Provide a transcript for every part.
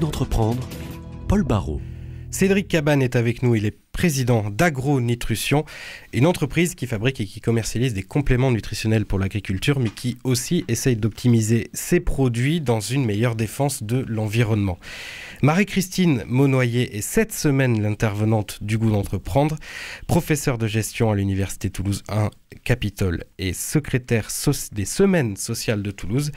d'entreprendre, Paul Barraud Cédric Cabane est avec nous, il est président d'Agro Nutrition une entreprise qui fabrique et qui commercialise des compléments nutritionnels pour l'agriculture, mais qui aussi essaye d'optimiser ses produits dans une meilleure défense de l'environnement. Marie-Christine Monoyer est cette semaine l'intervenante du goût d'entreprendre, professeure de gestion à l'Université Toulouse 1 Capitole et secrétaire des semaines sociales de Toulouse.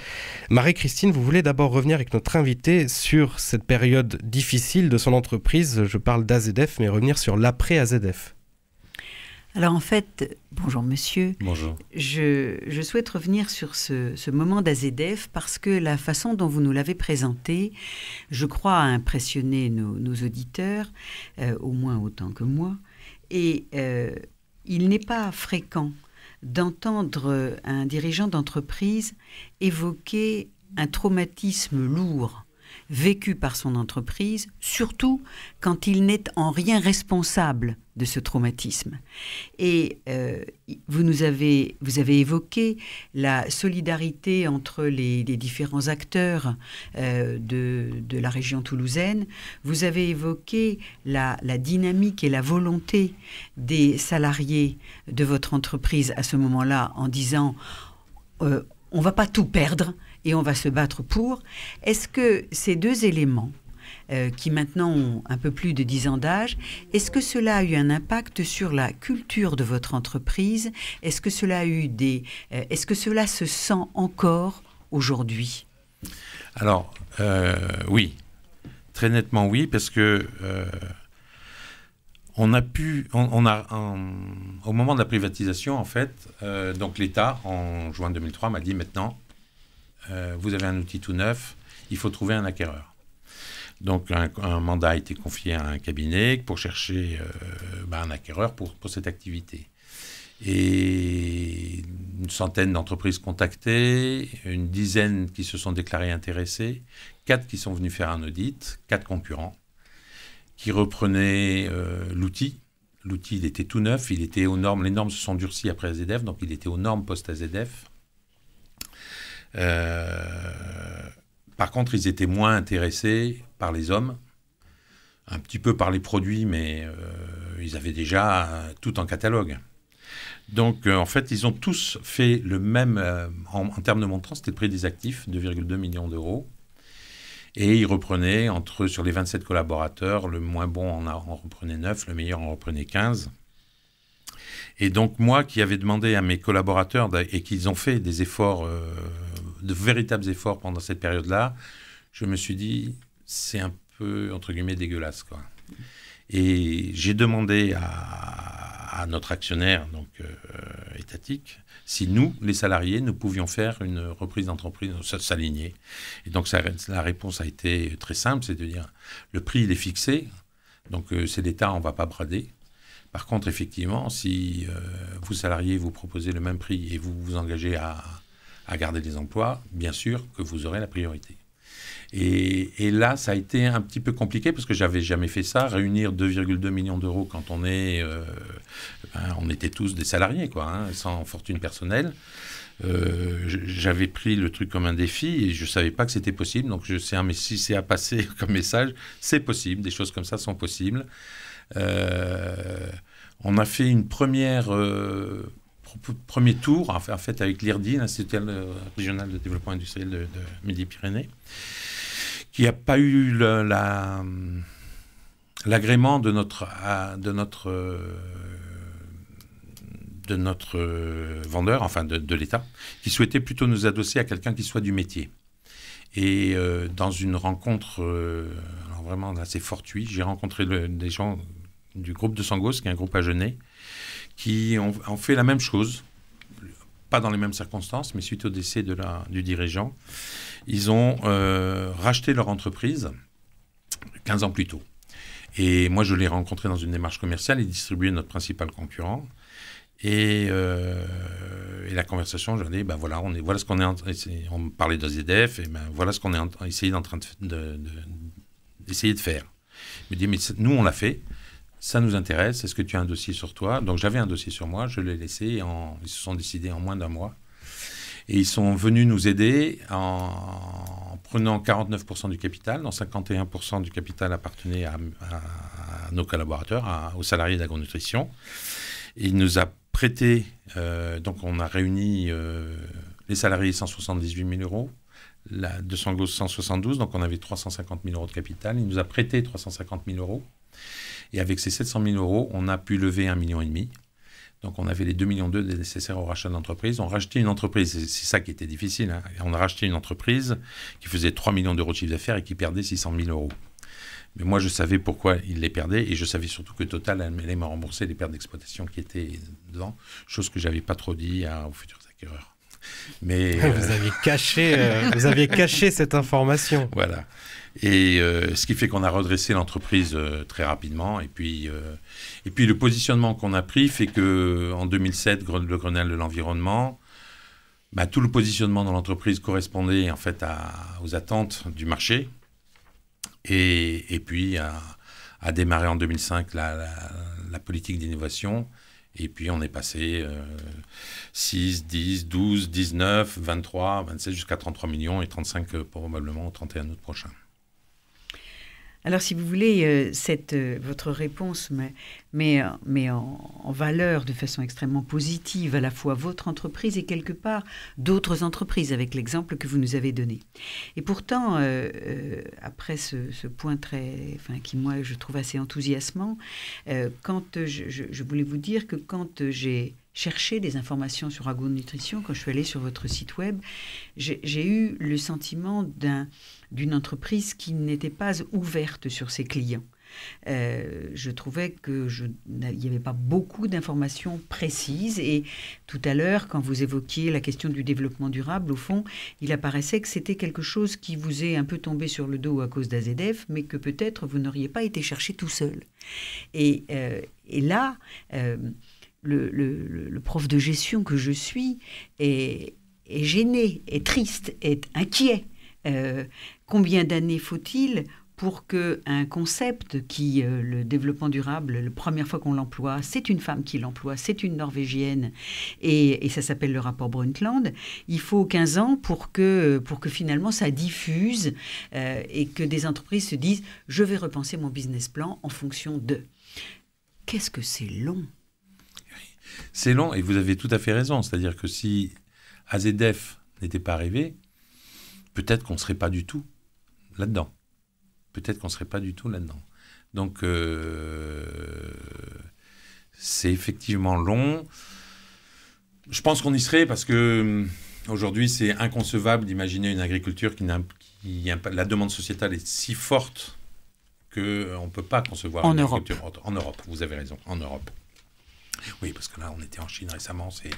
Marie-Christine, vous voulez d'abord revenir avec notre invité sur cette période difficile de son entreprise. Je parle d'AZF, mais revenir sur l'après-AZF. Alors en fait, bonjour monsieur. Bonjour. Je, souhaite revenir sur ce, moment d'AZF parce que la façon dont vous nous l'avez présenté, je crois, a impressionné nos, auditeurs, euh, au moins autant que moi. Et euh, il n'est pas fréquent d'entendre un dirigeant d'entreprise évoquer un traumatisme lourd vécu par son entreprise, surtout quand il n'est en rien responsable de ce traumatisme. Et euh, vous nous avez, évoqué la solidarité entre les, différents acteurs euh, de, la région toulousaine. Vous avez évoqué la, dynamique et la volonté des salariés de votre entreprise à ce moment-là en disant euh, on va pas tout perdre, et on va se battre pour. Est-ce que ces deux éléments, euh, qui maintenant ont un peu plus de 10 ans d'âge, est-ce que cela a eu un impact sur la culture de votre entreprise Est-ce que cela a eu des euh, que cela se sent encore aujourd'hui Alors euh, oui, très nettement oui, parce que on a pu, on, a, au moment de la privatisation, en fait, donc l'État, en juin 2003, m'a dit maintenant, euh, vous avez un outil tout neuf, il faut trouver un acquéreur. Donc un, mandat a été confié à un cabinet pour chercher euh, bah, un acquéreur pour, cette activité. Et une centaine d'entreprises contactées, une dizaine qui se sont déclarées intéressées, quatre qui sont venues faire un audit, quatre concurrents, qui reprenaient euh, l'outil. L'outil, était tout neuf, il était aux normes. Les normes se sont durcies après AZF, donc il était aux normes post-AZF. Euh, par contre, ils étaient moins intéressés par les hommes, un petit peu par les produits, mais euh, ils avaient déjà tout en catalogue. Donc, euh, en fait, ils ont tous fait le même, en, termes de montant, c'était le prix des actifs, 2,2 millions d'euros. Et ils reprenaient, entre, sur les 27 collaborateurs, le moins bon en, reprenait 9, le meilleur en reprenait 15. Et donc, moi qui avais demandé à mes collaborateurs, et qu'ils ont fait des efforts de véritables efforts pendant cette période-là, je me suis dit, c'est un peu, entre guillemets, dégueulasse. Quoi. Et j'ai demandé à, notre actionnaire donc, euh, étatique si nous, les salariés, nous pouvions faire une reprise d'entreprise, s'aligner. Et donc ça, la réponse a été très simple, c'est de dire, le prix, il est fixé, donc euh, c'est l'État, on ne va pas brader. Par contre, effectivement, si euh, vous salariés, vous proposez le même prix et vous vous engagez à, à garder des emplois, bien sûr que vous aurez la priorité. Et, là, ça a été un petit peu compliqué parce que j'avais jamais fait ça, réunir 2,2 millions d'euros quand on est, euh, ben, on était tous des salariés quoi, hein, sans fortune personnelle. Euh, j'avais pris le truc comme un défi et je savais pas que c'était possible. Donc je sais, hein, mais si c'est à passer comme message, c'est possible. Des choses comme ça sont possibles. Euh, on a fait une première premier tour, en fait, avec l'IRDI, l'Institut euh, régional de développement industriel de, Midi-Pyrénées, qui n'a pas eu la, euh, l'agrément de notre, de notre, euh, de notre vendeur, enfin de, l'État, qui souhaitait plutôt nous adosser à quelqu'un qui soit du métier. Et dans une rencontre vraiment assez fortuite, j'ai rencontré des gens du groupe de Sangos, qui est un groupe à Genève, qui ont, fait la même chose, pas dans les mêmes circonstances, mais suite au décès de la, du dirigeant, ils ont euh, racheté leur entreprise 15 ans plus tôt. Et moi, je l'ai rencontré dans une démarche commerciale, ils distribuaient notre principal concurrent. Et, euh, la conversation, je dis, ben voilà, on est, voilà ce qu'on est, en, on parlait de ZDF, et ben voilà ce qu'on est en, essayé d'en train de, de, de faire. Il me dit, mais nous, on l'a fait, ça nous intéresse, est-ce que tu as un dossier sur toi Donc j'avais un dossier sur moi, je l'ai laissé, en, ils se sont décidés en moins d'un mois. Et ils sont venus nous aider en prenant 49% du capital, dont 51% du capital appartenait à, nos collaborateurs, aux salariés d'agronutrition. Il nous a prêté, euh, donc on a réuni euh, les salariés 178 000 euros, la, 200 172, donc on avait 350 000 euros de capital. Il nous a prêté 350 000 euros et avec ces 700 000 euros, on a pu lever 1,5 million. Donc on avait les 2,2 millions nécessaires au rachat d'entreprise. On rachetait une entreprise, c'est ça qui était difficile. Hein. On a racheté une entreprise qui faisait 3 millions d'euros de chiffre d'affaires et qui perdait 600 000 euros. Mais moi, je savais pourquoi il les perdait et je savais surtout que Total allait me rembourser les pertes d'exploitation qui étaient dedans, chose que j'avais pas trop dit aux futurs acquéreurs. Mais vous aviez caché, euh, vous aviez caché cette information. Voilà. Et euh, ce qui fait qu'on a redressé l'entreprise euh, très rapidement. Et puis, euh, et puis le positionnement qu'on a pris fait que en 2007, le Grenelle de l'environnement, bah, tout le positionnement dans l'entreprise correspondait en fait à, aux attentes du marché. Et, et puis à, à, démarrer en 2005 la, la, la politique d'innovation. Et puis on est passé 6, 10, 12, 19, 23, 27 jusqu'à 33 millions et 35 probablement au 31 août prochain. Alors, si vous voulez, euh, cette, euh, votre réponse met, met, euh, en, valeur de façon extrêmement positive à la fois votre entreprise et quelque part d'autres entreprises avec l'exemple que vous nous avez donné. Et pourtant, après ce, point très, enfin, qui moi je trouve assez enthousiasmant, quand je, voulais vous dire que quand j'ai chercher des informations sur Agro Nutrition, quand je suis allée sur votre site web, j'ai eu le sentiment d'une entreprise qui n'était pas ouverte sur ses clients. Euh, je trouvais que je, il n'y avait pas beaucoup d'informations précises. Et tout à l'heure, quand vous évoquiez la question du développement durable, au fond, il apparaissait que c'était quelque chose qui vous est un peu tombé sur le dos à cause d'AZF, mais que peut-être vous n'auriez pas été chercher tout seul. Et, euh, et là, euh, le, prof de gestion que je suis est, gêné, est triste, est inquiet. Euh, combien d'années faut-il pour que un concept qui euh, le développement durable, la première fois qu'on l'emploie, c'est une femme qui l'emploie, c'est une norvégienne et, ça s'appelle le rapport Brundtland. Il faut 15 ans pour que pour que finalement ça diffuse euh, et que des entreprises se disent je vais repenser mon business plan en fonction de. Qu'est-ce que c'est long c'est long et vous avez tout à fait raison. C'est-à-dire que si AZF n'était pas arrivé, peut-être qu'on ne serait pas du tout là-dedans. Peut-être qu'on ne serait pas du tout là-dedans. Donc, euh, c'est effectivement long. Je pense qu'on y serait parce que hum, aujourd'hui, c'est inconcevable d'imaginer une agriculture qui n'a la demande sociétale est si forte qu'on euh, ne peut pas concevoir en une Europe. agriculture en Europe. Vous avez raison, en Europe. Oui, parce que là, on était en Chine récemment, c'est.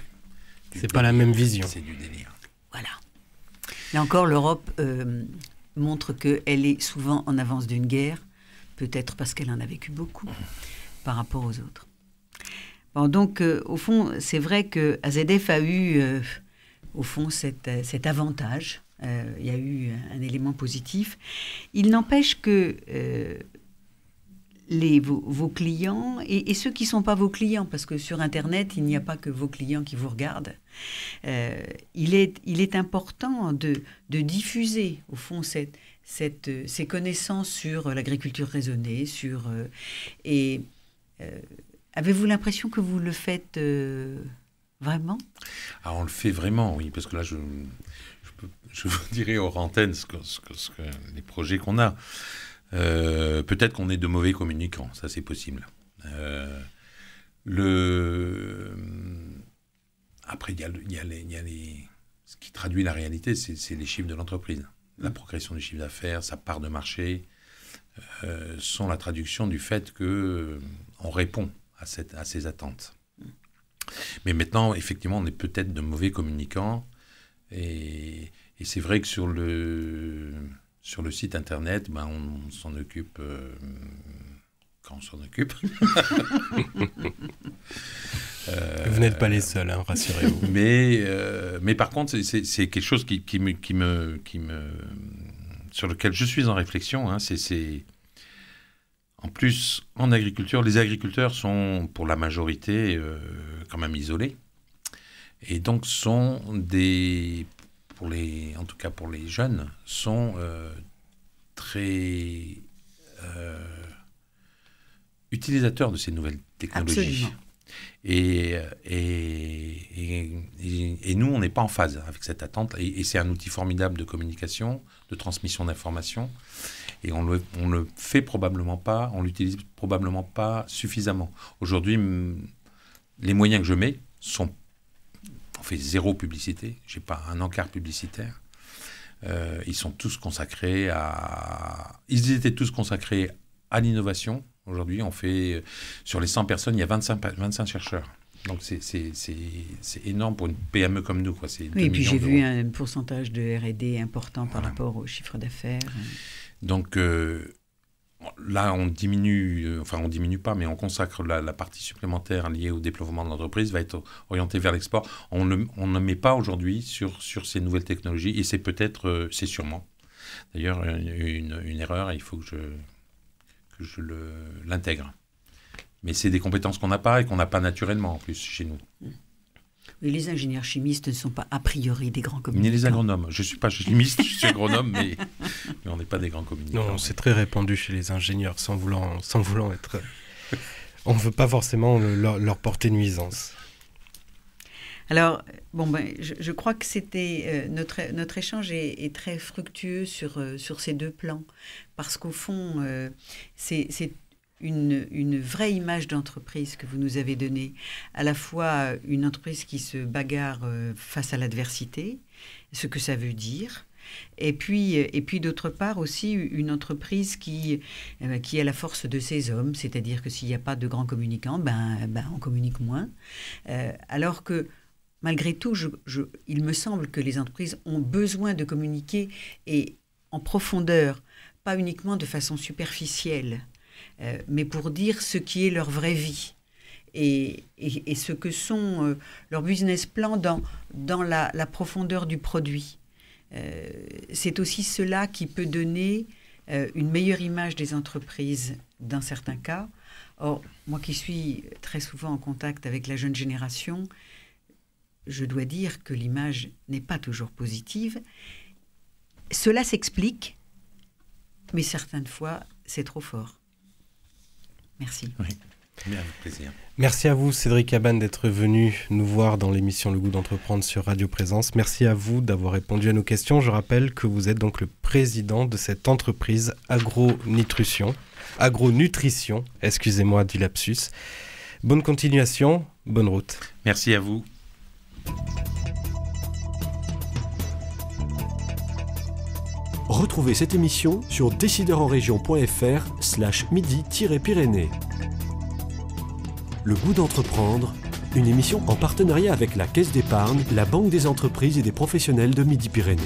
C'est pas la même vision. C'est du délire. Voilà. Là encore, l'Europe euh, montre montre qu'elle est souvent en avance d'une guerre, peut-être parce qu'elle en a vécu beaucoup par rapport aux autres. Bon, donc, euh, au fond, c'est vrai que AZF a eu, euh, au fond, cet, cet avantage. il y a eu un élément positif. Il n'empêche que les, vos, clients et, ceux qui ne sont pas vos clients, parce que sur Internet, il n'y a pas que vos clients qui vous regardent. Euh, il, est, il est important de, diffuser, au fond, cette, cette, ces connaissances sur l'agriculture raisonnée, sur... Euh, et euh, avez-vous l'impression que vous le faites vraiment ah, On le fait vraiment, oui, parce que là, je, je, vous dirais hors antenne les projets qu'on a. Euh, peut-être qu'on est de mauvais communicants, ça c'est possible. Euh, le... Euh, après, il y y a, les... Ce qui traduit la réalité, c'est les chiffres de l'entreprise. La progression du chiffre d'affaires, sa part de marché, sont la traduction du fait qu'on répond à, cette, à ces attentes. Mais maintenant, effectivement, on est peut-être de mauvais communicants. et c'est vrai que sur le sur le site internet, ben, on, s'en occupe euh, quand on s'en occupe. vous n'êtes pas les seuls, hein, rassurez-vous. Mais, euh, mais par contre, c'est quelque chose qui, me, qui, me, qui me, sur lequel je suis en réflexion. Hein, c'est en plus, en agriculture, les agriculteurs sont pour la majorité euh, quand même isolés. Et donc sont des pour les, en tout cas pour les jeunes, sont euh, très euh, utilisateurs de ces nouvelles technologies. Euh, et, et, et, nous, on n'est pas en phase avec cette attente. Et, c'est un outil formidable de communication, de transmission d'informations. Et on le, on le fait probablement pas, on l'utilise probablement pas suffisamment. Aujourd'hui, les moyens que je mets sont fait zéro publicité, j'ai pas un encart publicitaire. Euh, ils sont tous consacrés à. Ils étaient tous consacrés à l'innovation. Aujourd'hui, on fait. Euh, sur les 100 personnes, il y a 25, 25 chercheurs. Donc c'est énorme pour une PME comme nous. Quoi. Oui, et puis j'ai vu un pourcentage de RD important par rapport au chiffre d'affaires. Donc euh, Là, on diminue, euh, enfin on diminue pas, mais on consacre la, partie supplémentaire liée au développement de l'entreprise, va être orientée vers l'export. On, ne met pas aujourd'hui sur, ces nouvelles technologies, et c'est peut-être, euh, c'est sûrement, d'ailleurs, euh, une, erreur, il faut que je, que je l'intègre. Mais c'est des compétences qu'on n'a pas et qu'on n'a pas naturellement en plus chez nous. Mm les ingénieurs chimistes ne sont pas a priori des grands communicants. Ni les agronomes. Je ne suis pas chimiste, je suis agronome, mais, on n'est pas des grands communicants. Non, c'est très répandu chez les ingénieurs, sans vouloir sans être... On ne veut pas forcément leur, porter nuisance. Alors, bon, ben, je, crois que c'était euh, notre, notre échange est, très fructueux sur, euh, sur ces deux plans, parce qu'au fond, euh, c'est une, vraie image d'entreprise que vous nous avez donnée, à la fois une entreprise qui se bagarre euh, face à l'adversité, ce que ça veut dire, et puis, et puis d'autre part aussi une entreprise qui, euh, qui a la force de ses hommes, c'est-à-dire que s'il n'y a pas de grands communicants, ben, ben on communique moins. Euh, alors que malgré tout, il me semble que les entreprises ont besoin de communiquer et en profondeur, pas uniquement de façon superficielle. Euh, mais pour dire ce qui est leur vraie vie et, ce que sont euh, leurs business plans dans, dans la, profondeur du produit. Euh, c'est aussi cela qui peut donner une meilleure image des entreprises dans certains cas. Or, moi qui suis très souvent en contact avec la jeune génération, je dois dire que l'image n'est pas toujours positive. Cela s'explique, mais certaines fois, c'est trop fort. Merci. plaisir. Merci à vous, Cédric Aban, d'être venu nous voir dans l'émission Le goût d'entreprendre sur Radio Présence. Merci à vous d'avoir répondu à nos questions. Je rappelle que vous êtes donc le président de cette entreprise Agronutrition. Agronutrition. excusez-moi du lapsus. Bonne continuation, bonne route. Merci à vous. Retrouvez cette émission sur décideurenrégion.fr slash midi-pyrénées. Le goût d'entreprendre, une émission en partenariat avec la Caisse d'épargne, la Banque des entreprises et des professionnels de Midi-Pyrénées.